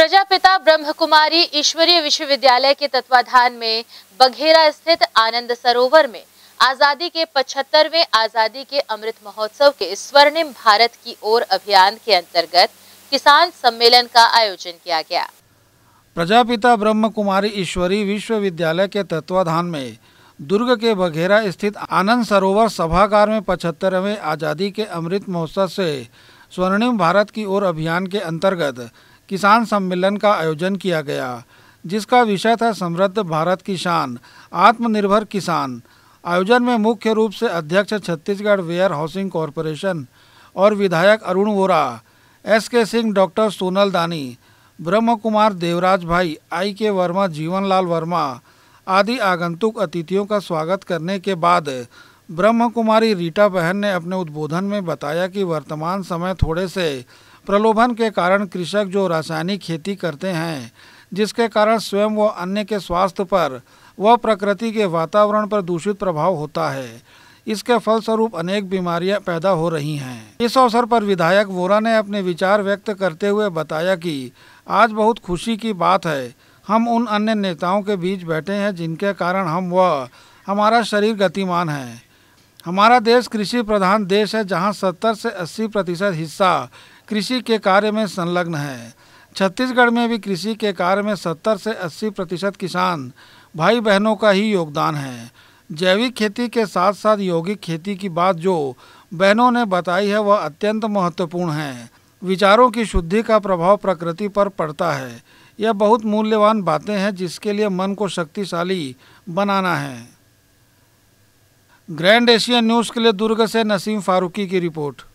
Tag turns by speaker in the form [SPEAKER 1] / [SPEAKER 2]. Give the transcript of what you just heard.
[SPEAKER 1] प्रजापिता ब्रह्म कुमारी ईश्वरीय विश्वविद्यालय के तत्वाधान में बघेरा स्थित आनंद सरोवर में आज़ादी के 75वें आज़ादी के अमृत महोत्सव के स्वर्णिम भारत की ओर अभियान के अंतर्गत किसान सम्मेलन का आयोजन किया गया
[SPEAKER 2] प्रजापिता ब्रह्म कुमारी ईश्वरी विश्वविद्यालय के तत्वाधान में दुर्ग के बघेरा स्थित आनंद सरोवर सभागार में पचहत्तरवें आज़ादी के अमृत महोत्सव से स्वर्णिम भारत की ओर अभियान के अंतर्गत किसान सम्मेलन का आयोजन किया गया जिसका विषय था समृद्ध भारत की शान आत्मनिर्भर किसान आयोजन में मुख्य रूप से अध्यक्ष छत्तीसगढ़ वेयर हाउसिंग कॉरपोरेशन और विधायक अरुण वोरा एस के सिंह डॉक्टर सोनल दानी ब्रह्म कुमार देवराज भाई आई के वर्मा जीवनलाल वर्मा आदि आगंतुक अतिथियों का स्वागत करने के बाद ब्रह्म कुमारी रीटा बहन ने अपने उद्बोधन में बताया कि वर्तमान समय थोड़े से प्रलोभन के कारण कृषक जो रासायनिक खेती करते हैं जिसके कारण स्वयं व अन्य के स्वास्थ्य पर व प्रकृति के वातावरण पर दूषित प्रभाव होता है इसके फलस्वरूप अनेक बीमारियां पैदा हो रही हैं इस अवसर पर विधायक वोरा ने अपने विचार व्यक्त करते हुए बताया कि आज बहुत खुशी की बात है हम उन अन्य नेताओं के बीच बैठे हैं जिनके कारण हम व हमारा शरीर गतिमान है हमारा देश कृषि प्रधान देश है जहां 70 से 80 प्रतिशत हिस्सा कृषि के कार्य में संलग्न है छत्तीसगढ़ में भी कृषि के कार्य में 70 से 80 प्रतिशत किसान भाई बहनों का ही योगदान है जैविक खेती के साथ साथ यौगिक खेती की बात जो बहनों ने बताई है वह अत्यंत महत्वपूर्ण है विचारों की शुद्धि का प्रभाव प्रकृति पर पड़ता है यह बहुत मूल्यवान बातें हैं जिसके लिए मन को शक्तिशाली बनाना है ग्रैंड एशिया न्यूज़ के लिए दुर्ग से नसीम फारूकी की रिपोर्ट